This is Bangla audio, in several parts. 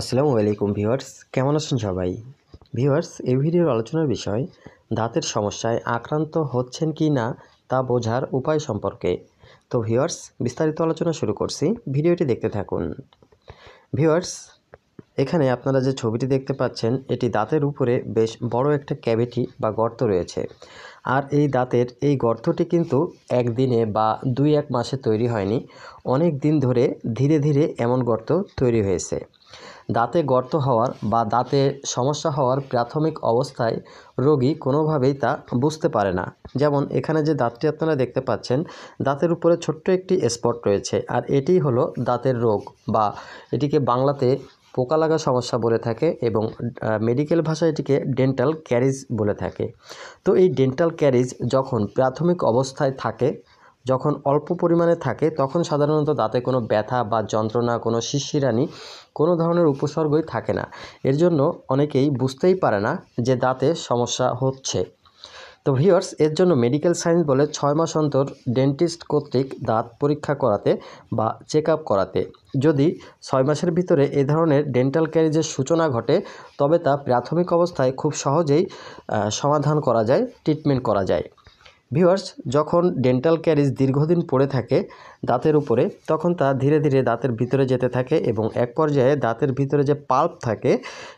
আসসালামু আলাইকুম ভিউয়ার্স কেমন আছেন সবাই ভিউয়ার্স এই ভিডিওর আলোচনার বিষয় দাঁতের সমস্যায় আক্রান্ত হচ্ছেন কি না তা বোঝার উপায় সম্পর্কে তো ভিউয়ার্স বিস্তারিত আলোচনা শুরু করছি ভিডিওটি দেখতে থাকুন ভিউয়ার্স এখানে আপনারা যে ছবিটি দেখতে পাচ্ছেন এটি দাঁতের উপরে বেশ বড় একটা ক্যাভিটি বা গর্ত রয়েছে আর এই দাঁতের এই গর্তটি কিন্তু একদিনে বা দুই এক মাসে তৈরি হয়নি অনেক দিন ধরে ধীরে ধীরে এমন গর্ত তৈরি হয়েছে দাঁতে গর্ত হওয়ার বা দাঁতে সমস্যা হওয়ার প্রাথমিক অবস্থায় রোগী কোনোভাবেই তা বুঝতে পারে না যেমন এখানে যে দাঁতটি আপনারা দেখতে পাচ্ছেন দাঁতের উপরে ছোট্ট একটি স্পট রয়েছে আর এটি হলো দাঁতের রোগ বা এটিকে বাংলাতে পোকা লাগা সমস্যা বলে থাকে এবং মেডিকেল ভাষায় এটিকে ডেন্টাল ক্যারিজ বলে থাকে তো এই ডেন্টাল ক্যারিজ যখন প্রাথমিক অবস্থায় থাকে যখন অল্প পরিমাণে থাকে তখন সাধারণত দাঁতে কোনো ব্যথা বা যন্ত্রণা কোনো শিশিরানি কোনো ধরনের উপসর্গই থাকে না এর জন্য অনেকেই বুঝতেই পারে না যে দাঁতে সমস্যা হচ্ছে তো ভিওর্স এর জন্য মেডিকেল সায়েন্স বলে ছয় মাস অন্তর ডেন্টিস্ট কর্তৃক দাঁত পরীক্ষা করাতে বা চেক করাতে যদি ছয় মাসের ভিতরে এ ধরনের ডেন্টাল ক্যারিজের সূচনা ঘটে তবে তা প্রাথমিক অবস্থায় খুব সহজেই সমাধান করা যায় ট্রিটমেন্ট করা যায় ভিওয়ার্স যখন ডেন্টাল ক্যারিজ দীর্ঘদিন পড়ে থাকে দাঁতের উপরে তখন তা ধীরে ধীরে দাঁতের ভিতরে যেতে থাকে এবং এক পর্যায়ে দাঁতের ভিতরে যে পাল্প থাকে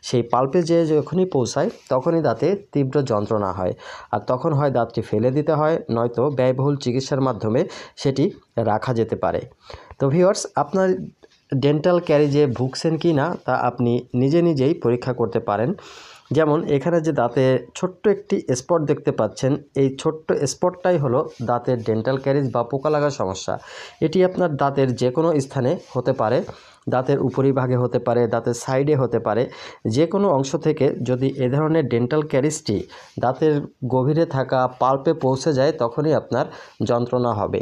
সেই পাল্পে যে যখনই পৌঁছায় তখনই দাঁতে তীব্র যন্ত্রণা হয় আর তখন হয় দাঁতটি ফেলে দিতে হয় নয়তো ব্যয়বহুল চিকিৎসার মাধ্যমে সেটি রাখা যেতে পারে তো ভিওয়ার্স আপনার ডেন্টাল ক্যারিজে ভুগছেন কি না তা আপনি নিজে নিজেই পরীক্ষা করতে পারেন যেমন এখানে যে দাঁতে ছোট্ট একটি স্পট দেখতে পাচ্ছেন এই ছোট্ট স্পটটাই হলো দাঁতের ডেন্টাল ক্যারিজ বা পোকা লাগার সমস্যা এটি আপনার দাঁতের যে কোনো স্থানে হতে পারে দাঁতের উপরিভাগে হতে পারে দাঁতের সাইডে হতে পারে যে কোনো অংশ থেকে যদি এ ধরনের ডেন্টাল ক্যারিজটি দাঁতের গভীরে থাকা পাল্পে পৌঁছে যায় তখনই আপনার যন্ত্রণা হবে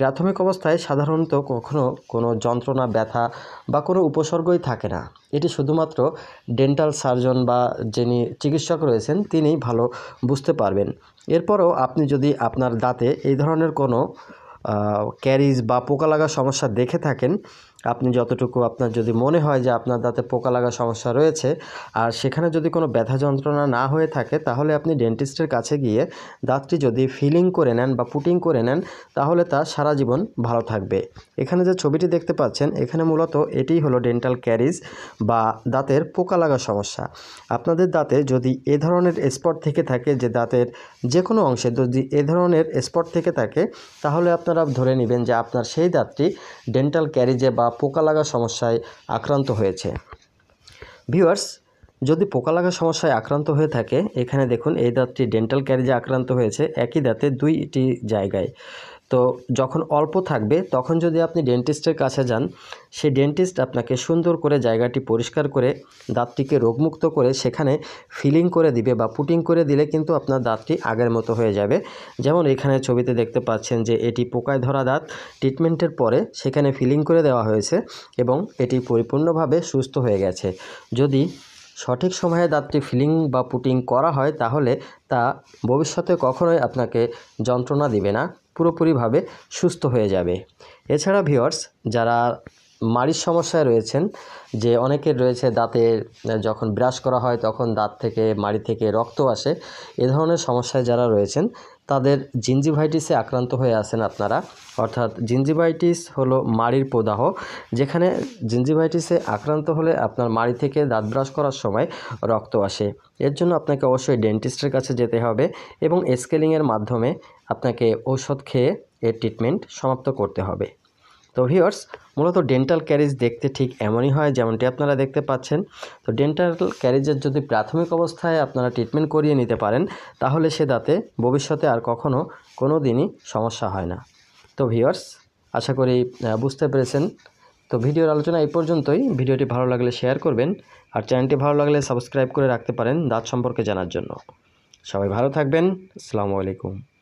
প্রাথমিক অবস্থায় সাধারণত কখনও কোনো যন্ত্রণা ব্যথা বা কোনো উপসর্গই থাকে না এটি শুধুমাত্র ডেন্টাল সার্জন বা যিনি চিকিৎসক রয়েছেন তিনিই ভালো বুঝতে পারবেন এরপরও আপনি যদি আপনার দাঁতে এই ধরনের কোনো ক্যারিজ বা পোকা লাগার সমস্যা দেখে থাকেন আপনি যতটুকু আপনার যদি মনে হয় যে আপনার দাঁতে পোকা লাগার সমস্যা রয়েছে আর সেখানে যদি কোনো ব্যথা যন্ত্রণা না হয়ে থাকে তাহলে আপনি ডেন্টিস্টের কাছে গিয়ে দাঁতটি যদি ফিলিং করে নেন বা পুটিং করে নেন তাহলে তা সারা জীবন ভালো থাকবে এখানে যে ছবিটি দেখতে পাচ্ছেন এখানে মূলত এটি হলো ডেন্টাল ক্যারিজ বা দাঁতের পোকা লাগা সমস্যা আপনাদের দাঁতে যদি এ ধরনের স্পট থেকে থাকে যে দাঁতের যে কোনো অংশে যদি এ ধরনের স্পট থেকে থাকে তাহলে আপনারা ধরে নেবেন যে আপনার সেই দাঁতটি ডেন্টাল ক্যারিজে বা পোকা লাগা সমস্যায় আক্রান্ত হয়েছে ভিউয়ার্স যদি পোকা লাগা সমস্যায় আক্রান্ত হয়ে থাকে এখানে দেখুন এই দাঁতটি ডেন্টাল ক্যারিজে আক্রান্ত হয়েছে একই দাঁতে দুইটি জায়গায় তো যখন অল্প থাকবে তখন যদি আপনি ডেন্টিস্টের কাছে যান সেই ডেন্টিস্ট আপনাকে সুন্দর করে জায়গাটি পরিষ্কার করে দাঁতটিকে রোগমুক্ত করে সেখানে ফিলিং করে দিবে বা পুটিং করে দিলে কিন্তু আপনার দাঁতটি আগের মতো হয়ে যাবে যেমন এখানে ছবিতে দেখতে পাচ্ছেন যে এটি পোকায় ধরা দাঁত ট্রিটমেন্টের পরে সেখানে ফিলিং করে দেওয়া হয়েছে এবং এটি পরিপূর্ণভাবে সুস্থ হয়ে গেছে যদি সঠিক সময়ে দাঁতটি ফিলিং বা পুটিং করা হয় তাহলে তা ভবিষ্যতে কখনোই আপনাকে যন্ত্রণা দিবে না পুরোপুরিভাবে সুস্থ হয়ে যাবে এছাড়া ভিওর্স যারা মাড়ির সমস্যায় রয়েছেন যে অনেকের রয়েছে দাঁতে যখন ব্রাশ করা হয় তখন দাঁত থেকে মাড়ি থেকে রক্ত আসে এ ধরনের সমস্যায় যারা রয়েছেন তাদের জিঞ্জিভাইটিসে আক্রান্ত হয়ে আছেন আপনারা অর্থাৎ জিঞ্জিভাইটিস হলো মাড়ির প্রদাহ যেখানে জিঞ্জিভাইটিসে আক্রান্ত হলে আপনার মাড়ি থেকে দাঁত ব্রাশ করার সময় রক্ত আসে এর জন্য আপনাকে অবশ্যই ডেন্টিস্টের কাছে যেতে হবে এবং স্কেলিংয়ের মাধ্যমে আপনাকে ঔষধ খেয়ে এর ট্রিটমেন্ট সমাপ্ত করতে হবে তো ভিওর্স মূলত ডেন্টাল ক্যারেজ দেখতে ঠিক এমনই হয় যেমনটি আপনারা দেখতে পাচ্ছেন তো ডেন্টাল ক্যারেজের যদি প্রাথমিক অবস্থায় আপনারা ট্রিটমেন্ট করিয়ে নিতে পারেন তাহলে সে দাঁতে ভবিষ্যতে আর কখনও কোনো দিনই সমস্যা হয় না তো ভিওর্স আশা করি বুঝতে পেরেছেন তো ভিডিওর আলোচনা এই পর্যন্তই ভিডিওটি ভালো লাগলে শেয়ার করবেন আর চ্যানেলটি ভালো লাগলে সাবস্ক্রাইব করে রাখতে পারেন দাঁত সম্পর্কে জানার জন্য সবাই ভালো থাকবেন আসসালামু আলাইকুম